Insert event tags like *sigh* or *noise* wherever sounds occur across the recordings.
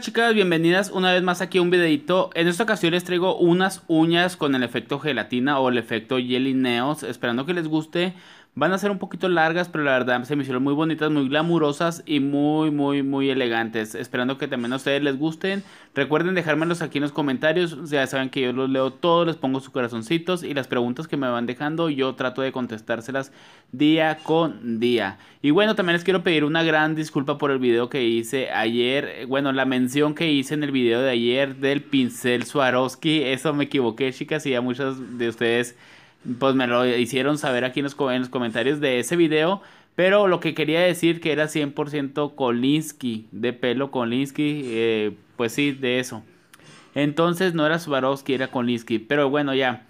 chicas, bienvenidas una vez más aquí a un videito. En esta ocasión les traigo unas uñas con el efecto gelatina o el efecto jelly esperando que les guste. Van a ser un poquito largas, pero la verdad se me hicieron muy bonitas, muy glamurosas y muy, muy, muy elegantes. Esperando que también a ustedes les gusten. Recuerden dejármelos aquí en los comentarios. Ya saben que yo los leo todos, les pongo sus corazoncitos y las preguntas que me van dejando yo trato de contestárselas día con día. Y bueno, también les quiero pedir una gran disculpa por el video que hice ayer. Bueno, la mención que hice en el video de ayer del pincel Swarovski. Eso me equivoqué, chicas, y ya muchos de ustedes pues me lo hicieron saber aquí en los, comentarios de ese video. Pero lo que quería decir que era 100% Kolinsky, de pelo Kolinsky, eh, pues sí, de eso. Entonces no era Swarovski, era Kolinsky. Pero bueno, ya.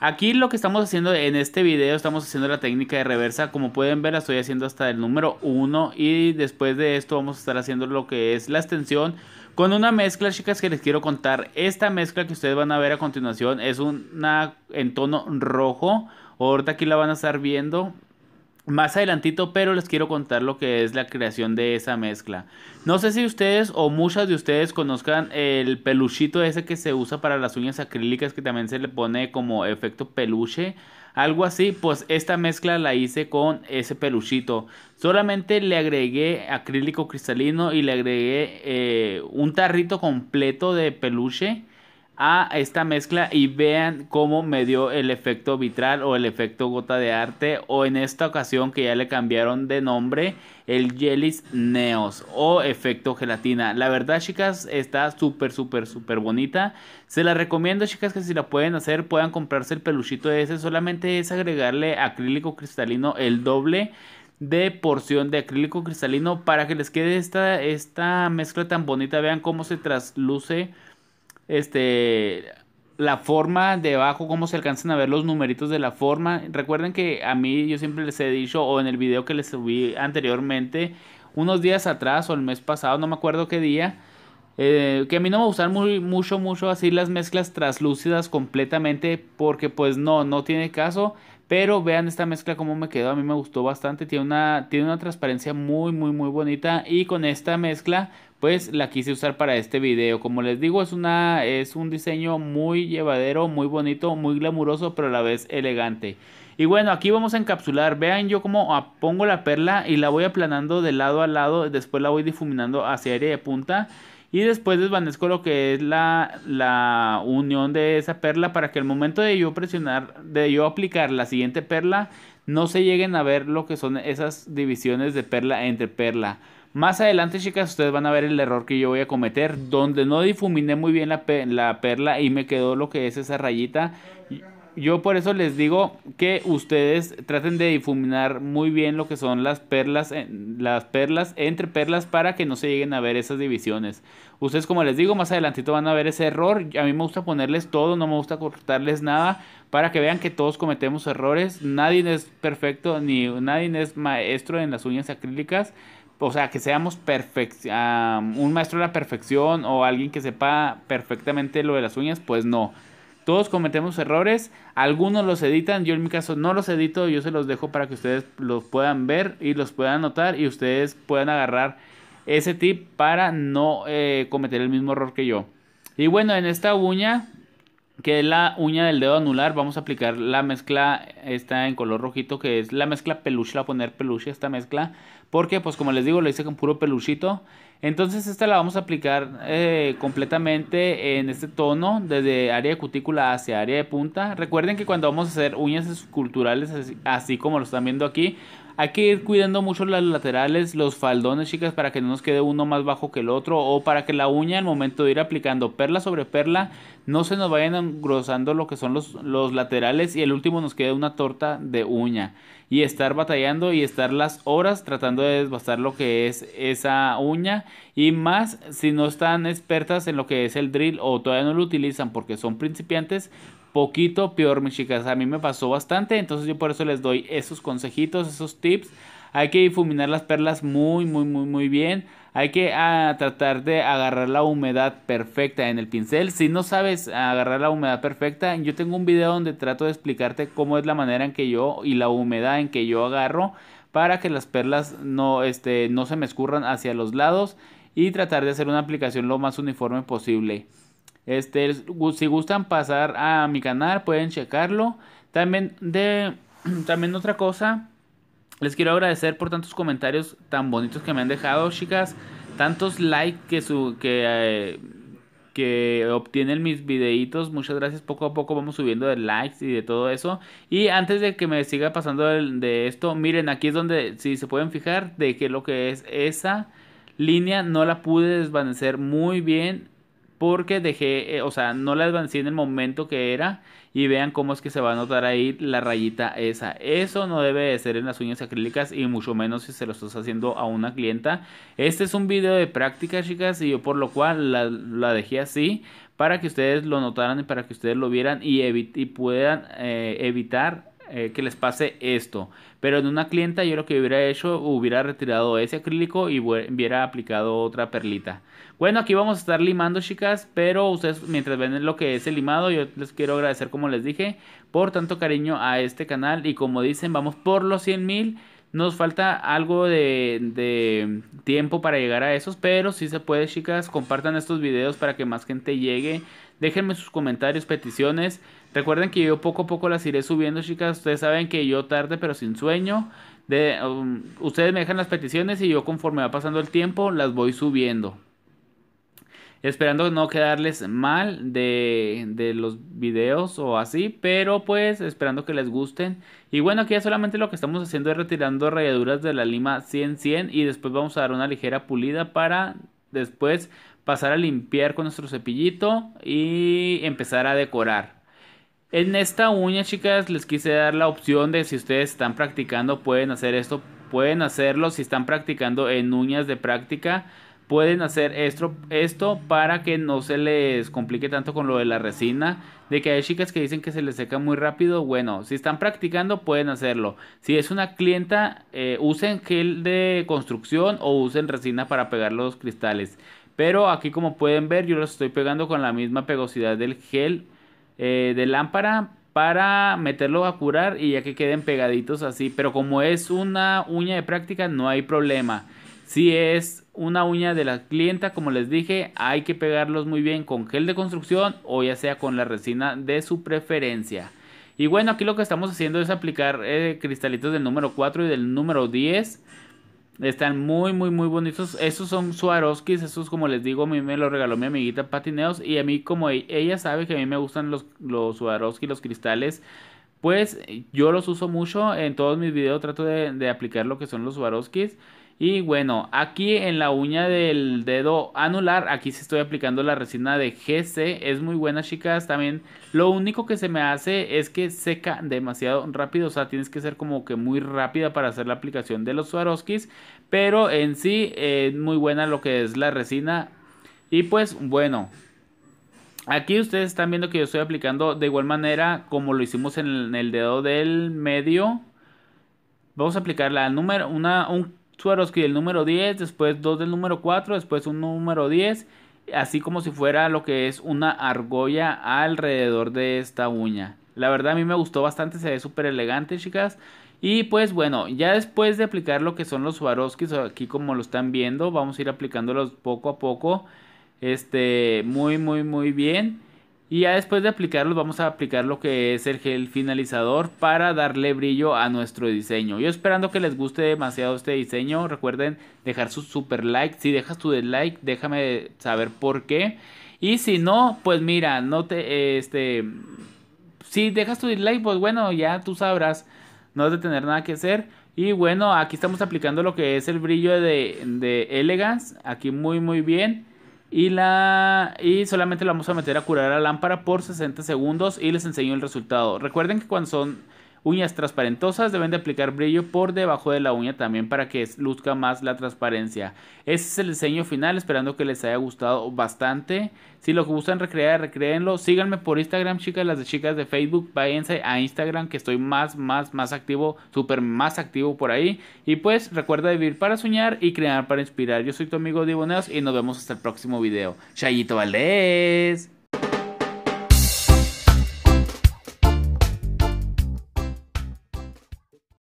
Aquí lo que estamos haciendo en este video, estamos haciendo la técnica de reversa. Como pueden ver, la estoy haciendo hasta el número 1. Y después de esto vamos a estar haciendo lo que es la extensión con una mezcla, chicas, que les quiero contar. Esta mezcla que ustedes van a ver a continuación es una en tono rojo. Ahorita aquí la van a estar viendo más adelantito, pero les quiero contar lo que es la creación de esa mezcla. No sé si ustedes o muchas de ustedes conozcan el peluchito ese que se usa para las uñas acrílicas que también se le pone como efecto peluche algo así, pues esta mezcla la hice con ese peluchito. Solamente le agregué acrílico cristalino y le agregué eh, un tarrito completo de peluche a esta mezcla y vean cómo me dio el efecto vitral o el efecto gota de arte o en esta ocasión que ya le cambiaron de nombre el gelis Neos o efecto gelatina la verdad chicas está súper súper súper bonita se la recomiendo chicas que si la pueden hacer puedan comprarse el peluchito De ese solamente es agregarle acrílico cristalino el doble de porción de acrílico cristalino para que les quede esta, esta mezcla tan bonita vean cómo se trasluce este, la forma debajo, cómo se alcanzan a ver los numeritos de la forma. Recuerden que a mí yo siempre les he dicho, o en el video que les subí anteriormente, unos días atrás o el mes pasado, no me acuerdo qué día, eh, que a mí no me gustan muy, mucho, mucho así las mezclas traslúcidas completamente. Porque pues no, no tiene caso. Pero vean esta mezcla como me quedó. A mí me gustó bastante. Tiene una, tiene una transparencia muy, muy, muy bonita. Y con esta mezcla pues la quise usar para este video. Como les digo, es, una, es un diseño muy llevadero, muy bonito, muy glamuroso, pero a la vez elegante. Y bueno, aquí vamos a encapsular. Vean yo como pongo la perla y la voy aplanando de lado a lado. Después la voy difuminando hacia área de punta y después desvanezco lo que es la, unión de esa perla para que al momento de yo presionar, de yo aplicar la siguiente perla, no se lleguen a ver lo que son esas divisiones de perla entre perla. Más adelante, chicas, ustedes van a ver el error que yo voy a cometer, donde no difuminé muy bien la, la perla y me quedó lo que es esa rayita yo por eso les digo que ustedes traten de difuminar muy bien lo que son las perlas, las perlas entre perlas para que no se lleguen a ver esas divisiones. Ustedes, como les digo, más adelantito van a ver ese error. A mí me gusta ponerles todo, no me gusta cortarles nada para que vean que todos cometemos errores. Nadie es perfecto ni nadie es maestro en las uñas acrílicas o sea, que seamos um, un maestro de la perfección o alguien que sepa perfectamente lo de las uñas, pues no. Todos cometemos errores, algunos los editan, yo en mi caso no los edito, yo se los dejo para que ustedes los puedan ver y los puedan notar y ustedes puedan agarrar ese tip para no eh, cometer el mismo error que yo. Y bueno, en esta uña que es la uña del dedo anular, vamos a aplicar la mezcla esta en color rojito, que es la mezcla peluche, la voy a poner peluche esta mezcla, porque pues como les digo, lo hice con puro peluchito, entonces esta la vamos a aplicar eh, completamente en este tono, desde área de cutícula hacia área de punta, recuerden que cuando vamos a hacer uñas esculturales, así, así como lo están viendo aquí, hay que ir cuidando mucho las laterales, los faldones, chicas, para que no nos quede uno más bajo que el otro o para que la uña al momento de ir aplicando perla sobre perla no se nos vayan engrosando lo que son los, los laterales y el último nos quede una torta de uña. Y estar batallando y estar las horas tratando de desbastar lo que es esa uña y más si no están expertas en lo que es el drill o todavía no lo utilizan porque son principiantes, poquito peor, mis chicas. A mí me pasó bastante, entonces yo por eso les doy esos consejitos, esos tips. Hay que difuminar las perlas muy, muy, muy, muy bien. Hay que ah, tratar de agarrar la humedad perfecta en el pincel. Si no sabes agarrar la humedad perfecta, yo tengo un video donde trato de explicarte cómo es la manera en que yo y la humedad en que yo agarro para que las perlas no, este, no se me escurran hacia los lados y tratar de hacer una aplicación lo más uniforme posible. Este, si gustan pasar a mi canal, pueden checarlo. También de *clears throat* también otra cosa, les quiero agradecer por tantos comentarios tan bonitos que me han dejado, chicas, tantos likes que su que eh, que obtienen mis videitos. Muchas gracias. Poco a poco vamos subiendo de likes y de todo eso. Y antes de que me siga pasando de esto, miren, aquí es donde, si se pueden fijar, de que lo que es esa línea no la pude desvanecer muy bien porque dejé, eh, o sea, no la avancé en el momento que era y vean cómo es que se va a notar ahí la rayita esa. Eso no debe de ser en las uñas acrílicas y mucho menos si se lo estás haciendo a una clienta. Este es un video de práctica, chicas, y yo por lo cual la, dejé así para que ustedes lo notaran y para que ustedes lo vieran y, y puedan eh, evitar eh, que les pase esto. Pero en una clienta yo lo que hubiera hecho, hubiera retirado ese acrílico y hubiera aplicado otra perlita. Bueno, aquí vamos a estar limando, chicas, pero ustedes mientras ven lo que es el limado, yo les quiero agradecer, como les dije, por tanto cariño a este canal. Y como dicen, vamos por los 100 mil. Nos falta algo de, tiempo para llegar a esos, pero si se puede, chicas, compartan estos videos para que más gente llegue. Déjenme sus comentarios, peticiones. Recuerden que yo poco a poco las iré subiendo, chicas. Ustedes saben que yo tarde pero sin sueño. De, um, ustedes me dejan las peticiones y yo conforme va pasando el tiempo las voy subiendo. Esperando no quedarles mal de, de los videos o así, pero pues esperando que les gusten. Y bueno, aquí ya solamente lo que estamos haciendo es retirando rayaduras de la lima 100-100 y después vamos a dar una ligera pulida para después pasar a limpiar con nuestro cepillito y empezar a decorar. En esta uña, chicas, les quise dar la opción de si ustedes están practicando, pueden hacer esto, pueden hacerlo. Si están practicando en uñas de práctica, pueden hacer esto, esto para que no se les complique tanto con lo de la resina. De que hay chicas que dicen que se les seca muy rápido. Bueno, si están practicando pueden hacerlo. Si es una clienta, eh, usen gel de construcción o usen resina para pegar los cristales. Pero aquí como pueden ver yo los estoy pegando con la misma pegosidad del gel eh, de lámpara para meterlo a curar y ya que queden pegaditos así. Pero como es una uña de práctica, no hay problema. Si es una uña de la clienta, como les dije, hay que pegarlos muy bien con gel de construcción o ya sea con la resina de su preferencia. Y bueno, aquí lo que estamos haciendo es aplicar eh, cristalitos del número 4 y del número 10 están muy, muy, muy bonitos. Esos son Swarovskis. Esos, como les digo, a mí me los regaló mi amiguita Patineos. Y a mí, como e-, ella sabe que a mí me gustan los, los Swarovski, los cristales, pues yo los uso mucho. En todos mis videos trato de, aplicar lo que son los Swarovskis. Y bueno, aquí en la uña del dedo anular, aquí se estoy aplicando la resina de GC. Es muy buena, chicas. También lo único que se me hace es que seca demasiado rápido. O sea, tienes que ser como que muy rápida para hacer la aplicación de los Swarovskis. Pero en sí, es eh, muy buena lo que es la resina. Y pues bueno, Aquí ustedes están viendo que yo estoy aplicando de igual manera como lo hicimos en el, dedo del medio. Vamos a aplicar la número, una, un Swarovski del número 10, después dos del número 4, después un número 10, así como si fuera lo que es una argolla alrededor de esta uña. La verdad a mí me gustó bastante, se ve súper elegante chicas. Y pues bueno, ya después de aplicar lo que son los Swarovskis, aquí como lo están viendo, vamos a ir aplicándolos poco a poco. Este, muy, muy, muy bien. Y ya después de aplicarlos vamos a aplicar lo que es el gel finalizador para darle brillo a nuestro diseño. Yo esperando que les guste demasiado este diseño. Recuerden dejar su super like. Si dejas tu dislike déjame saber por qué. Y si no, pues mira, no te... Este, si dejas tu dislike, pues bueno, ya tú sabrás. No has de tener nada que hacer. Y bueno, aquí estamos aplicando lo que es el brillo de, de Elegance. Aquí muy muy bien. Y, la, y solamente la vamos a meter a curar la lámpara por 60 segundos y les enseño el resultado. Recuerden que cuando son Uñas transparentosas deben de aplicar brillo por debajo de la uña también para que luzca más la transparencia. Ese es el diseño final, esperando que les haya gustado bastante. Si lo gustan recrear, recreenlo. Síganme por Instagram, chicas, las de chicas de Facebook. Váyanse a Instagram, que estoy más, más, más activo, súper más activo por ahí. Y pues recuerda vivir para soñar y crear para inspirar. Yo soy tu amigo Diboneos y nos vemos hasta el próximo video. Chayito Valdés.